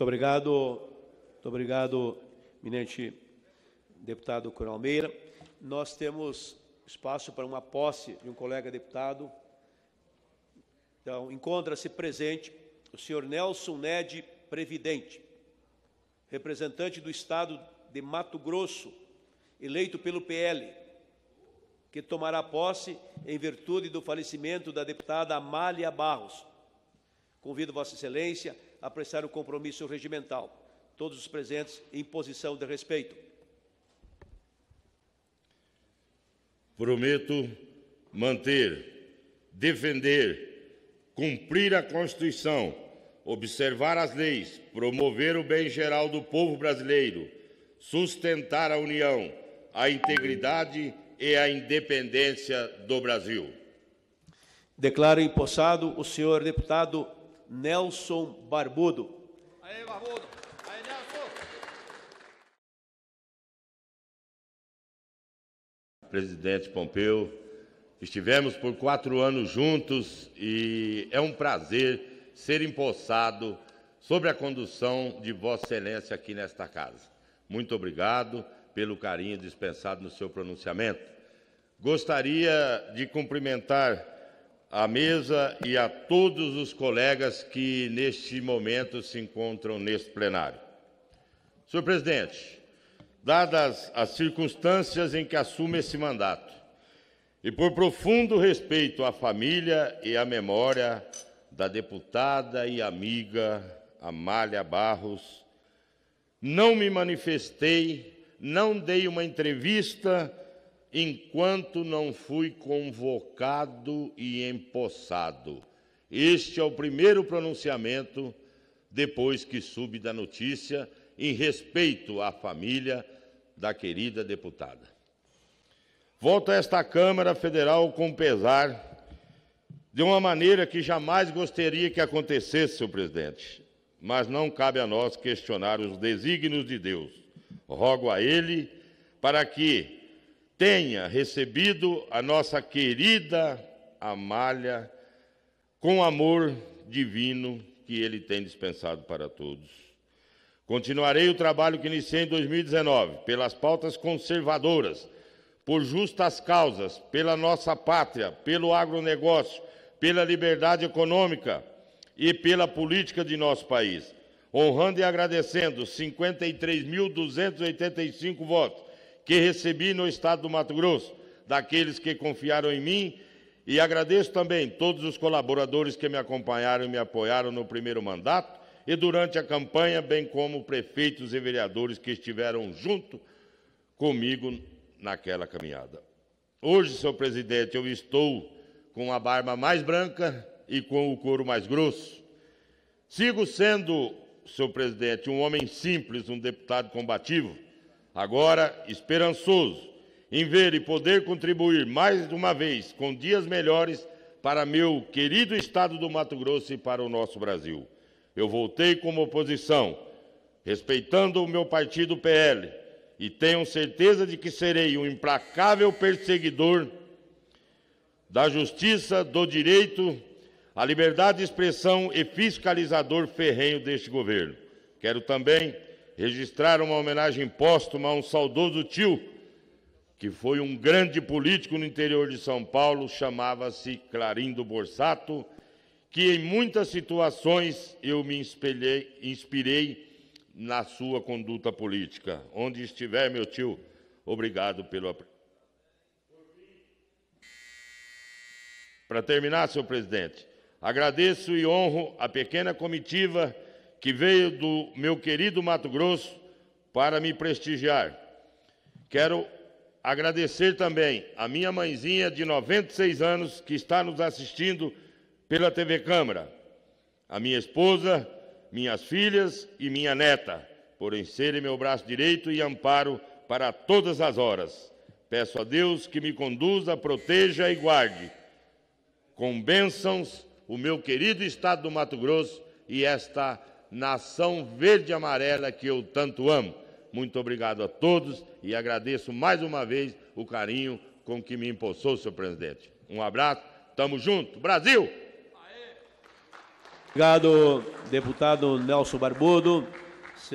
Muito obrigado, muito obrigado, eminente deputado Coronel Meira. Nós temos espaço para uma posse de um colega deputado. Então, encontra-se presente o senhor Nelson Ned Previdente, representante do Estado de Mato Grosso, eleito pelo PL, que tomará posse em virtude do falecimento da deputada Amália Barros. Convido Vossa Excelência a prestar o compromisso regimental. Todos os presentes em posição de respeito. Prometo manter, defender, cumprir a Constituição, observar as leis, promover o bem geral do povo brasileiro, sustentar a união, a integridade e a independência do Brasil. Declaro empossado o senhor deputado Nelson Barbudo. Aê, Barbudo! Aê, Nelson! Presidente Pompeu, estivemos por quatro anos juntos e é um prazer ser empossado sobre a condução de Vossa Excelência aqui nesta casa. Muito obrigado pelo carinho dispensado no seu pronunciamento. Gostaria de cumprimentar à mesa e a todos os colegas que neste momento se encontram neste plenário. Senhor presidente, dadas as circunstâncias em que assume esse mandato, e por profundo respeito à família e à memória da deputada e amiga Amália Barros, não me manifestei, não dei uma entrevista enquanto não fui convocado e empossado. Este é o primeiro pronunciamento depois que subi da notícia em respeito à família da querida deputada. Volto a esta Câmara Federal com pesar de uma maneira que jamais gostaria que acontecesse, senhor presidente, mas não cabe a nós questionar os desígnios de Deus. Rogo a ele para que tenha recebido a nossa querida Amália com amor divino que ele tem dispensado para todos. Continuarei o trabalho que iniciei em 2019, pelas pautas conservadoras, por justas causas, pela nossa pátria, pelo agronegócio, pela liberdade econômica e pela política de nosso país, honrando e agradecendo 53.285 votos que recebi no estado do Mato Grosso, daqueles que confiaram em mim, e agradeço também todos os colaboradores que me acompanharam e me apoiaram no primeiro mandato e durante a campanha, bem como prefeitos e vereadores que estiveram junto comigo naquela caminhada. Hoje, senhor presidente, eu estou com a barba mais branca e com o couro mais grosso. Sigo sendo, senhor presidente, um homem simples, um deputado combativo Agora, esperançoso em ver e poder contribuir mais uma vez com dias melhores para meu querido estado do Mato Grosso e para o nosso Brasil. Eu voltei como oposição, respeitando o meu partido PL, e tenho certeza de que serei um implacável perseguidor da justiça, do direito à liberdade de expressão e fiscalizador ferrenho deste governo. Quero também registrar uma homenagem póstuma a um saudoso tio, que foi um grande político no interior de São Paulo, chamava-se Clarindo Borsato, que em muitas situações eu me espelhei, inspirei na sua conduta política. Onde estiver, meu tio, obrigado pelo Para terminar, senhor presidente, agradeço e honro a pequena comitiva que veio do meu querido Mato Grosso para me prestigiar. Quero agradecer também a minha mãezinha de 96 anos que está nos assistindo pela TV Câmara, a minha esposa, minhas filhas e minha neta, por serem meu braço direito e amparo para todas as horas. Peço a Deus que me conduza, proteja e guarde. Com bênçãos, o meu querido estado do Mato Grosso e esta nação verde e amarela que eu tanto amo. Muito obrigado a todos e agradeço mais uma vez o carinho com que me impulsou, senhor presidente. Um abraço, tamo junto. Brasil! Obrigado, deputado Nelson Barbudo.